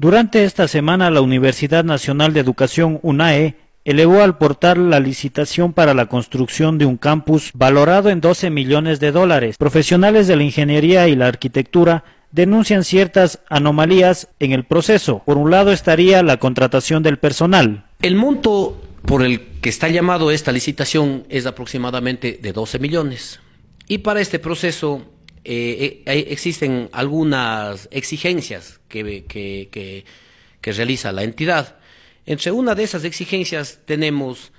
Durante esta semana la Universidad Nacional de Educación UNAE elevó al portal la licitación para la construcción de un campus valorado en 12 millones de dólares. Profesionales de la ingeniería y la arquitectura denuncian ciertas anomalías en el proceso. Por un lado estaría la contratación del personal. El monto por el que está llamado esta licitación es aproximadamente de 12 millones. Y para este proceso eh, eh, existen algunas exigencias que, que, que, realiza la entidad. Entre una de esas exigencias tenemos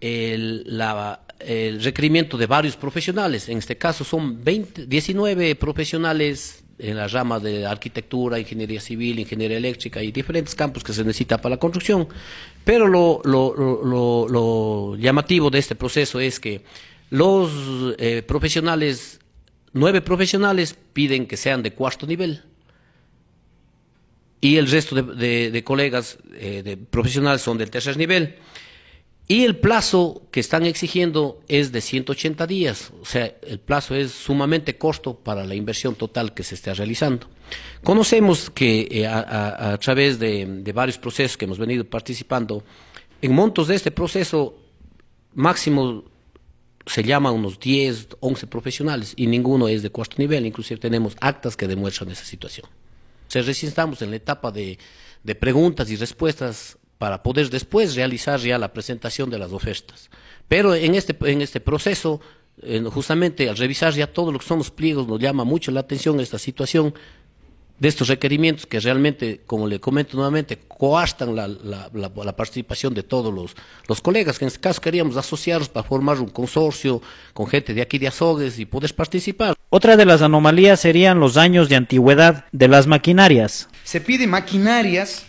el, requerimiento de varios profesionales, en este caso son 20, 19 profesionales en la rama de arquitectura, ingeniería civil, ingeniería eléctrica y diferentes campos que se necesita para la construcción. Pero lo, llamativo de este proceso es que los eh, profesionales nueve profesionales piden que sean de cuarto nivel. Y el resto de, colegas eh, de profesionales son del tercer nivel. Y el plazo que están exigiendo es de 180 días, o sea, el plazo es sumamente corto para la inversión total que se está realizando. Conocemos que eh, a, través de, de, varios procesos que hemos venido participando, en montos de este proceso, máximo se llama unos 10, 11 profesionales y ninguno es de cuarto nivel, inclusive tenemos actas que demuestran esa situación. Se resistamos en la etapa de, preguntas y respuestas para poder después realizar ya la presentación de las ofertas. Pero en este, en este proceso, eh, justamente al revisar ya todos lo que son los pliegos, nos llama mucho la atención esta situación de estos requerimientos que realmente, como le comento nuevamente, coastan la, la, participación de todos los, colegas, que en este caso queríamos asociarnos para formar un consorcio con gente de aquí de Azogues y poder participar. Otra de las anomalías serían los años de antigüedad de las maquinarias. Se pide maquinarias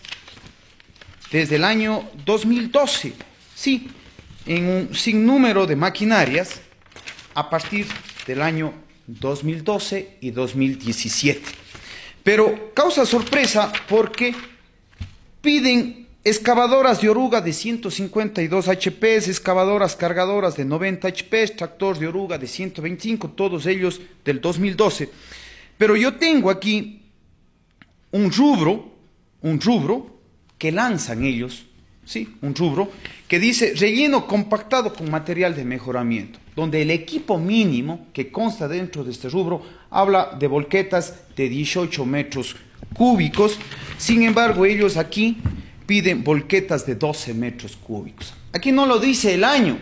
desde el año 2012, sí, en un sinnúmero de maquinarias a partir del año 2012 y 2017. Pero causa sorpresa porque piden excavadoras de oruga de 152 HP, excavadoras cargadoras de 90 HP, tractor de oruga de 125, todos ellos del 2012. Pero yo tengo aquí un rubro, un rubro que lanzan ellos, sí, un rubro, que dice relleno compactado con material de mejoramiento, donde el equipo mínimo que consta dentro de este rubro habla de volquetas de 18 metros cúbicos, sin embargo ellos aquí piden volquetas de 12 metros cúbicos. Aquí no lo dice el año,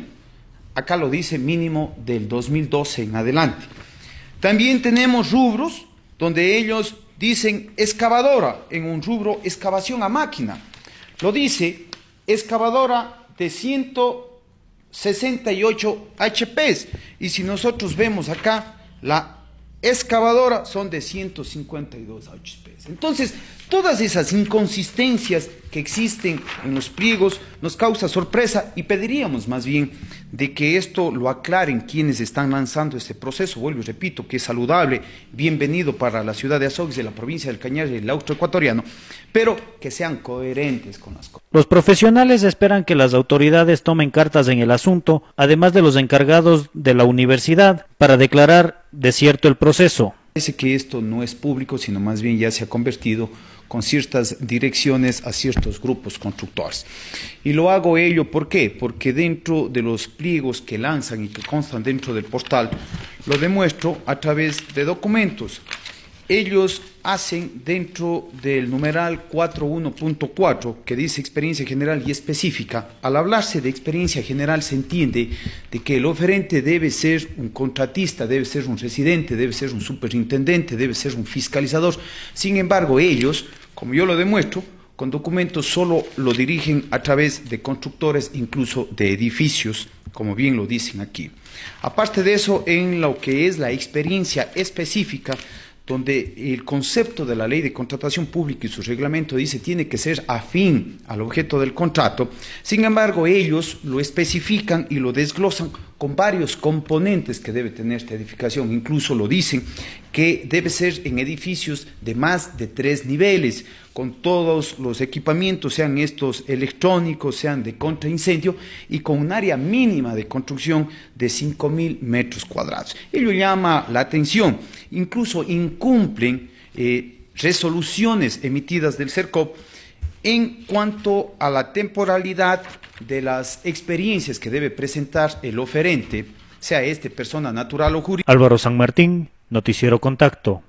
acá lo dice mínimo del 2012 en adelante. También tenemos rubros donde ellos dicen excavadora, en un rubro excavación a máquina. Lo dice excavadora de 168 HPs. Y si nosotros vemos acá, la excavadora son de 152 HPs. Entonces, Todas esas inconsistencias que existen en los pliegos nos causa sorpresa y pediríamos más bien de que esto lo aclaren quienes están lanzando este proceso. Vuelvo y repito que es saludable, bienvenido para la ciudad de Azogues, de la provincia del Cañar y el Austro pero que sean coherentes con las cosas. Los profesionales esperan que las autoridades tomen cartas en el asunto, además de los encargados de la universidad, para declarar de cierto el proceso. Parece que esto no es público, sino más bien ya se ha convertido con ciertas direcciones a ciertos grupos constructores. Y lo hago ello, ¿por Porque dentro de los pliegos que lanzan y que constan dentro del portal, lo demuestro a través de documentos. Ellos hacen dentro del numeral 41.4 que dice experiencia general y específica. Al hablarse de experiencia general se entiende de que el oferente debe ser un contratista, debe ser un residente, debe ser un superintendente, debe ser un fiscalizador. Sin embargo, ellos como yo lo demuestro, con documentos solo lo dirigen a través de constructores, incluso de edificios, como bien lo dicen aquí. Aparte de eso, en lo que es la experiencia específica, donde el concepto de la ley de contratación pública y su reglamento dice tiene que ser afín al objeto del contrato, sin embargo ellos lo especifican y lo desglosan con varios componentes que debe tener esta edificación, incluso lo dicen que debe ser en edificios de más de tres niveles, con todos los equipamientos, sean estos electrónicos, sean de contraincendio, y con un área mínima de construcción de 5.000 metros cuadrados. Ello llama la atención. Incluso incumplen eh, resoluciones emitidas del CERCOP en cuanto a la temporalidad de las experiencias que debe presentar el oferente, sea este persona natural o jurídica. Álvaro San Martín, Noticiero Contacto,